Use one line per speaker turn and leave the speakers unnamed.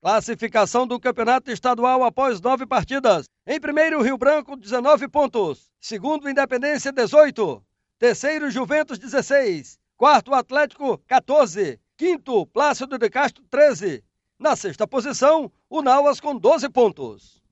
Classificação do Campeonato Estadual após nove partidas. Em primeiro, Rio Branco, 19 pontos. Segundo, Independência, 18. Terceiro, Juventus, 16. Quarto, Atlético, 14. Quinto, Plácido de Castro, 13. Na sexta posição, o Nauas com 12 pontos.